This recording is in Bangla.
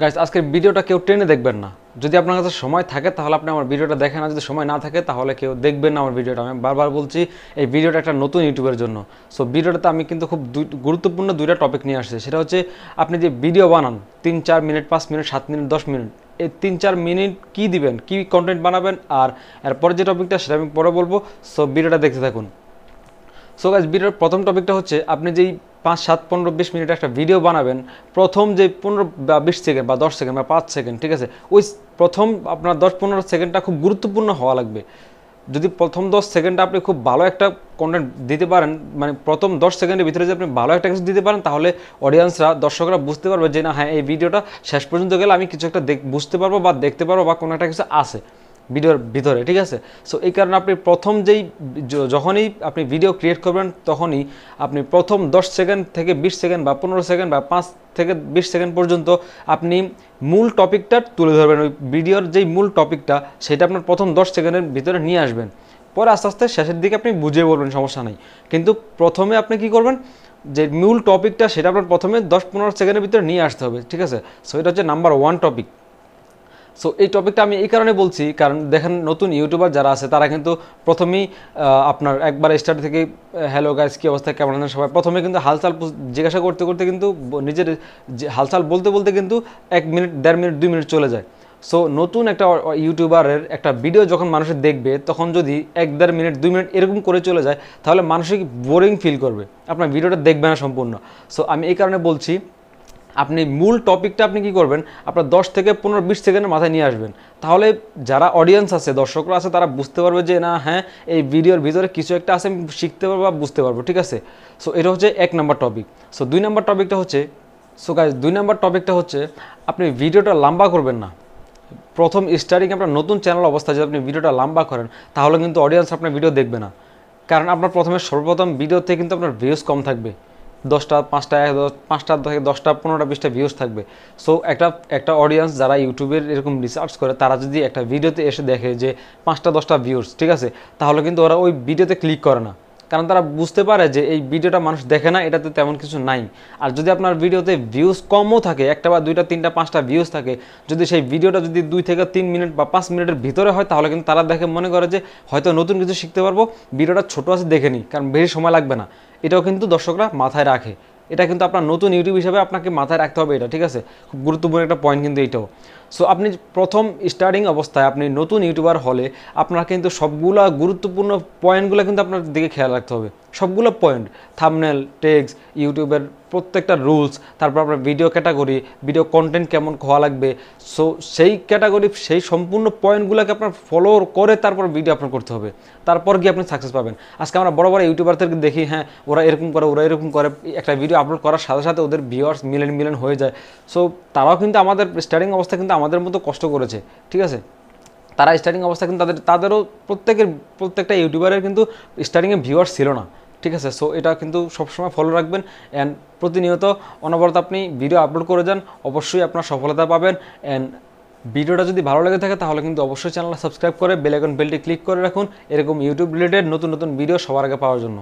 গাইজ আজকের ভিডিওটা কেউ ট্রেনে দেখবেন না যদি আপনার কাছে সময় থাকে তাহলে আপনি আমার ভিডিওটা দেখেন না যদি সময় না থাকে তাহলে কেউ দেখবেন না আমার ভিডিওটা আমি বারবার বলছি এই ভিডিওটা একটা নতুন ইউটিউবের জন্য সো ভিডিওটাতে আমি কিন্তু খুব গুরুত্বপূর্ণ দুইটা টপিক নিয়ে আসছি সেটা হচ্ছে আপনি যে ভিডিও বানান তিন চার মিনিট পাঁচ মিনিট সাত মিনিট দশ মিনিট এই তিন চার মিনিট কি দিবেন কি কন্টেন্ট বানাবেন আর এরপরে যে টপিকটা সেটা আমি পরে বলবো সো ভিডিওটা দেখতে থাকুন সো গাছ ভিডিওর প্রথম টপিকটা হচ্ছে আপনি যেই পাঁচ সাত পনেরো বিশ মিনিট একটা ভিডিও বানাবেন প্রথম যে পনেরো বা বিশ সেকেন্ড বা দশ সেকেন্ড বা পাঁচ সেকেন্ড ঠিক আছে ওই প্রথম আপনার দশ পনেরো সেকেন্ডটা খুব গুরুত্বপূর্ণ হওয়া লাগবে যদি প্রথম দশ সেকেন্ডটা আপনি খুব ভালো একটা কন্টেন্ট দিতে পারেন মানে প্রথম দশ সেকেন্ডের ভিতরে যদি আপনি ভালো একটা কিছু দিতে পারেন তাহলে অডিয়েন্সরা দর্শকরা বুঝতে পারবে যে না হ্যাঁ এই ভিডিওটা শেষ পর্যন্ত গেলে আমি কিছু একটা দেখ বুঝতে পারবো বা দেখতে পারবো বা কোনো একটা কিছু আছে ভিডিওর ভিতরে ঠিক আছে সো এই কারণে আপনি প্রথম যেই যখনই আপনি ভিডিও ক্রিয়েট করবেন তখনই আপনি প্রথম 10 সেকেন্ড থেকে 20 সেকেন্ড বা পনেরো সেকেন্ড বা পাঁচ থেকে 20 সেকেন্ড পর্যন্ত আপনি মূল টপিকটা তুলে ধরবেন ওই ভিডিওর যেই মূল টপিকটা সেটা আপনার প্রথম 10 সেকেন্ডের ভিতরে নিয়ে আসবেন পরে আস্তে আস্তে শেষের দিকে আপনি বুঝিয়ে বলবেন সমস্যা নেই কিন্তু প্রথমে আপনি কি করবেন যে মূল টপিকটা সেটা আপনার প্রথমে দশ পনেরো সেকেন্ডের ভিতরে নিয়ে আসতে হবে ঠিক আছে সো এটা হচ্ছে নাম্বার ওয়ান টপিক সো এই টপিকটা আমি এই কারণে বলছি কারণ দেখেন নতুন ইউটিউবার যারা আছে তারা কিন্তু প্রথমেই আপনার একবার স্টার্ট থেকে হ্যালো গাইস কী অবস্থা কেমন আছেন সবাই প্রথমে কিন্তু হালচাল জিজ্ঞাসা করতে করতে কিন্তু নিজের হালচাল বলতে বলতে কিন্তু এক মিনিট দেড় মিনিট দুই মিনিট চলে যায় সো নতুন একটা ইউটিউবারের একটা ভিডিও যখন মানুষের দেখবে তখন যদি এক দেড় মিনিট দুই মিনিট এরকম করে চলে যায় তাহলে মানসিক বোরিং ফিল করবে আপনার ভিডিওটা দেখবে না সম্পূর্ণ সো আমি এই কারণে বলছি আপনি মূল টপিকটা আপনি কি করবেন আপনার দশ থেকে পনেরো বিশ সেকেন্ডের মাথায় নিয়ে আসবেন তাহলে যারা অডিয়েন্স আছে দর্শকরা আছে তারা বুঝতে পারবে যে না হ্যাঁ এই ভিডিওর ভিতরে কিছু একটা আছে আমি শিখতে পারবো বা বুঝতে পারবো ঠিক আছে সো এটা হচ্ছে এক নম্বর টপিক সো দুই নম্বর টপিকটা হচ্ছে সো গাইজ দুই নম্বর টপিকটা হচ্ছে আপনি ভিডিওটা লম্বা করবেন না প্রথম স্টার্টিং আপনার নতুন চ্যানেল অবস্থায় যদি আপনি ভিডিওটা লম্বা করেন তাহলে কিন্তু অডিয়েন্স আপনার ভিডিও দেখবে না কারণ আপনার প্রথমে সর্বপ্রথম ভিডিওতে কিন্তু আপনার ভিউজ কম থাকবে দশটা পাঁচটা পাঁচটা থেকে দশটা পনেরোটা বিশটা ভিউজ থাকবে সো একটা একটা অডিয়েন্স যারা ইউটিউবের এরকম রিসার্চ করে তারা যদি একটা ভিডিওতে এসে দেখে যে পাঁচটা দশটা ভিউজ ঠিক আছে তাহলে কিন্তু ওরা ওই ভিডিওতে ক্লিক করে না কারণ তারা বুঝতে পারে যে এই ভিডিওটা মানুষ দেখে না এটাতে তেমন কিছু নাই আর যদি আপনার ভিডিওতে ভিউজ কমও থাকে একটা বা দুইটা তিনটা পাঁচটা ভিউজ থাকে যদি সেই ভিডিওটা যদি দুই থেকে তিন মিনিট বা পাঁচ মিনিটের ভিতরে হয় তাহলে কিন্তু তারা দেখে মনে করে যে হয়তো নতুন কিছু শিখতে পারবো ভিডিওটা ছোটো আছে দেখে নিই কারণ বেশি সময় লাগবে না এটাও কিন্তু দর্শকরা মাথায় রাখে এটা কিন্তু আপনার নতুন ইউটিউব হিসাবে আপনাকে মাথায় রাখতে হবে এটা ঠিক আছে খুব গুরুত্বপূর্ণ একটা পয়েন্ট কিন্তু এটাও সো আপনি প্রথম স্টার্টিং অবস্থায় আপনি নতুন ইউটিউবার হলে আপনার কিন্তু সবগুলা গুরুত্বপূর্ণ পয়েন্টগুলো কিন্তু আপনার দিকে খেয়াল রাখতে হবে সবগুলো পয়েন্ট থামনেল টেক্স ইউটিউবের প্রত্যেকটা রুলস তারপর আপনার ভিডিও ক্যাটাগরি ভিডিও কন্টেন্ট কেমন হওয়া লাগবে সো সেই ক্যাটাগরি সেই সম্পূর্ণ পয়েন্টগুলোকে আপনার ফলো করে তারপর ভিডিও আপলোড করতে হবে তারপর গিয়ে আপনি সাকসেস পাবেন আজকে আমরা বড় বড় ইউটিউবারদেরকে দেখি হ্যাঁ ওরা এরকম করে ওরা এরকম করে একটা ভিডিও আপলোড করার সাথে সাথে ওদের ভিউয়ার্স মিলেন মিলেন হয়ে যায় সো তারাও কিন্তু আমাদের স্টার্টিং অবস্থা কিন্তু আমাদের মতো কষ্ট করেছে ঠিক আছে তারা স্টার্টিং অবস্থা কিন্তু তাদের তাদেরও প্রত্যেকের প্রত্যেকটা ইউটিউবারের কিন্তু স্টার্টিংয়ে ভিউয়ার্স ছিল না ঠিক আছে সো এটা কিন্তু সবসময় ফলো রাখবেন অ্যান্ড প্রতিনিয়ত অনবরত আপনি ভিডিও আপলোড করে যান অবশ্যই আপনার সফলতা পাবেন অ্যান্ড ভিডিওটা যদি ভালো লেগে থাকে তাহলে কিন্তু অবশ্যই চ্যানেলটা সাবস্ক্রাইব করে বেলাইকন বেলটি ক্লিক করে রাখুন এরকম ইউটিউব রিলেটেড নতুন নতুন ভিডিও সবার আগে পাওয়ার জন্য